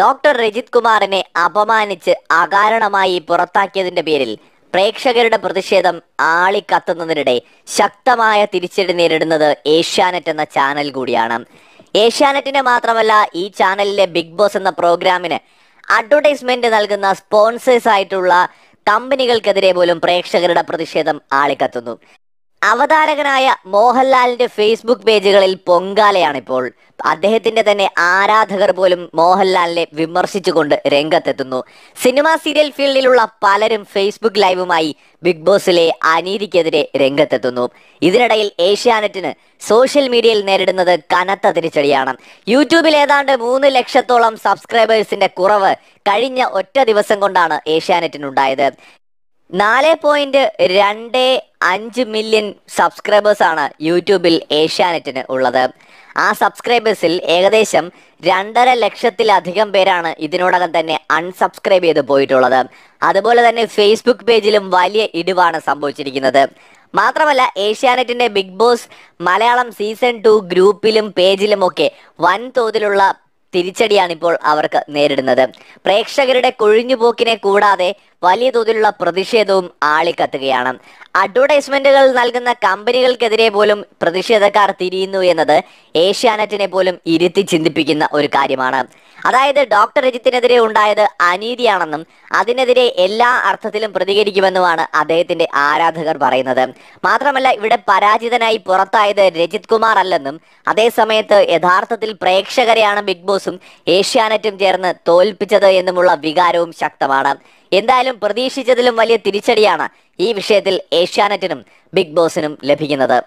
doctor Rajith കുമാറിനെ അപമാനിച്ച് അകാരണമായി പുറത്താക്കിയതിന്റെ പേരിൽ പ്രേക്ഷകരുടെ പ്രതിഷേധം ആളിക്കത്തുന്നതിനിടെ ശക്തമായ തിരിച്ചടി നേരിടുന്നത് ഏഷ്യാനെറ്റ് എന്ന ചാനൽ കൂടിയാണ് ഏഷ്യാനെറ്റിനെ മാത്രമല്ല ഈ ചാനലിലെ ബിഗ് ബോസ് എന്ന പ്രോഗ്രാമിന് അഡ്വർടൈസ്മെന്റ് നൽകുന്ന സ്പോൺസേഴ്സ് ആയിട്ടുള്ള കമ്പനികൾക്കെതിരെ പോലും പ്രേക്ഷകരുടെ പ്രതിഷേധം ആളിക്കത്തുന്നു അവതാരകനായ മോഹൻലാലിന്റെ ഫേസ്ബുക്ക് പേജുകളിൽ പൊങ്കാലയാണിപ്പോൾ അദ്ദേഹത്തിന്റെ തന്നെ ആരാധകർ പോലും മോഹൻലാലിനെ വിമർശിച്ചുകൊണ്ട് രംഗത്തെത്തുന്നു സിനിമ സീരിയൽ ഫീൽഡിലുള്ള പലരും ഫേസ്ബുക്ക് ലൈവുമായി ബിഗ് ബോസിലെ അനീതിക്കെതിരെ രംഗത്തെത്തുന്നു ഇതിനിടയിൽ ഏഷ്യാനെറ്റിന് സോഷ്യൽ മീഡിയയിൽ നേരിടുന്നത് കനത്ത തിരിച്ചടിയാണ് യൂട്യൂബിൽ ഏതാണ്ട് മൂന്ന് ലക്ഷത്തോളം സബ്സ്ക്രൈബേഴ്സിന്റെ കുറവ് കഴിഞ്ഞ ഒറ്റ ദിവസം കൊണ്ടാണ് ഏഷ്യാനെറ്റിനുണ്ടായത് നാല് പോയിന്റ് രണ്ട് അഞ്ച് മില്യൺ സബ്സ്ക്രൈബേഴ്സ് ആണ് യൂട്യൂബിൽ ഏഷ്യാനെറ്റിന് ഉള്ളത് ആ സബ്സ്ക്രൈബേഴ്സിൽ ഏകദേശം രണ്ടര ലക്ഷത്തിലധികം പേരാണ് ഇതിനോടകം തന്നെ അൺസബ്സ്ക്രൈബ് ചെയ്ത് പോയിട്ടുള്ളത് അതുപോലെ തന്നെ ഫേസ്ബുക്ക് പേജിലും വലിയ ഇടിവാണ് സംഭവിച്ചിരിക്കുന്നത് മാത്രമല്ല ഏഷ്യാനെറ്റിന്റെ Bigg Boss Malayalam season two ഗ്രൂപ്പിലും പേജിലും വൻ വൻതോതിലുള്ള തിരിച്ചടിയാണ് ഇപ്പോൾ അവർക്ക് നേരിടുന്നത് പ്രേക്ഷകരുടെ കൊഴിഞ്ഞുപോക്കിനെ കൂടാതെ വലിയ തോതിലുള്ള പ്രതിഷേധവും ആളിക്കത്തുകയാണ് അഡ്വർടൈസ്മെന്റുകൾ നൽകുന്ന കമ്പനികൾക്കെതിരെ പോലും പ്രതിഷേധക്കാർ തിരിയുന്നു എന്നത് ഏഷ്യാനെറ്റിനെ പോലും ഇരുത്തി ചിന്തിപ്പിക്കുന്ന ഒരു കാര്യമാണ് അതായത് ഡോക്ടർ രജിത്തിനെതിരെ ഉണ്ടായത് അനീതിയാണെന്നും അതിനെതിരെ എല്ലാ അർത്ഥത്തിലും പ്രതികരിക്കുമെന്നുമാണ് അദ്ദേഹത്തിന്റെ ആരാധകർ പറയുന്നത് മാത്രമല്ല ഇവിടെ പരാജിതനായി പുറത്തായത് രജിത് കുമാർ അല്ലെന്നും അതേസമയത്ത് യഥാർത്ഥത്തിൽ പ്രേക്ഷകരെയാണ് ബിഗ് ബോസും ഏഷ്യാനെറ്റും ചേർന്ന് തോൽപ്പിച്ചത് എന്നുമുള്ള വികാരവും ശക്തമാണ് എന്തായാലും പ്രതീക്ഷിച്ചതിലും വലിയ തിരിച്ചടിയാണ് ഈ വിഷയത്തിൽ ഏഷ്യാനെറ്റിനും ബിഗ് ബോസിനും ലഭിക്കുന്നത്